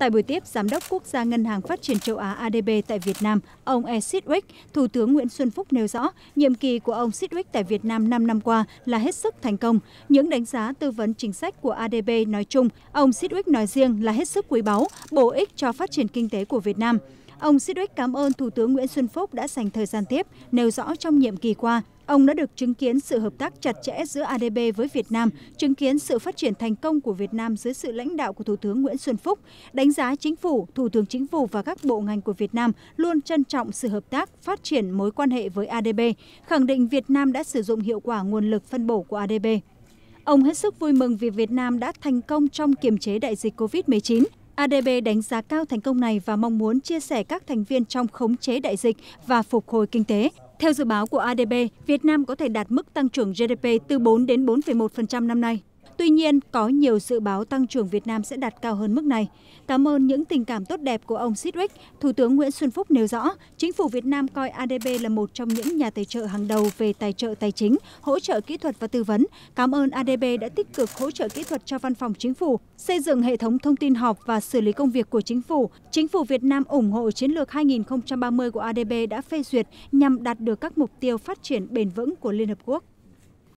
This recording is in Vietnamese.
tại buổi tiếp giám đốc quốc gia ngân hàng phát triển châu á adb tại việt nam ông e sidwick thủ tướng nguyễn xuân phúc nêu rõ nhiệm kỳ của ông sidwick tại việt nam năm năm qua là hết sức thành công những đánh giá tư vấn chính sách của adb nói chung ông sidwick nói riêng là hết sức quý báu bổ ích cho phát triển kinh tế của việt nam ông Sidwick cảm ơn Thủ tướng Nguyễn Xuân Phúc đã dành thời gian tiếp, nêu rõ trong nhiệm kỳ qua, ông đã được chứng kiến sự hợp tác chặt chẽ giữa adb với việt nam chứng kiến sự phát triển thành công của việt nam dưới sự lãnh đạo của thủ tướng nguyễn xuân phúc đánh giá chính phủ thủ tướng chính phủ và các bộ ngành của việt nam luôn trân trọng sự hợp tác phát triển mối quan hệ với adb khẳng định việt nam đã sử dụng hiệu quả nguồn lực phân bổ của adb Ông hết sức vui mừng vì Việt Nam đã thành công trong kiềm chế đại dịch COVID-19 adb đánh giá cao thành công này và mong muốn chia sẻ các thành viên trong khống chế đại dịch và phục hồi kinh tế theo dự báo của adb việt nam có thể đạt mức tăng trưởng gdp từ bốn đến bốn một năm nay tuy nhiên có nhiều dự báo tăng trưởng việt nam sẽ đạt cao hơn mức này cảm ơn những tình cảm tốt đẹp của ông sidwick thủ tướng nguyễn xuân phúc nêu rõ chính phủ việt nam coi adb là một trong những nhà tài trợ hàng đầu về tài trợ tài chính hỗ trợ kỹ thuật và tư vấn cảm ơn adb đã tích cực hỗ trợ kỹ thuật cho văn phòng chính phủ xây dựng hệ thống thông tin họp và xử lý công việc của chính phủ chính phủ việt nam ủng hộ chiến lược 2030 của adb đã phê duyệt nhằm đạt được các mục tiêu phát triển bền vững của liên hợp quốc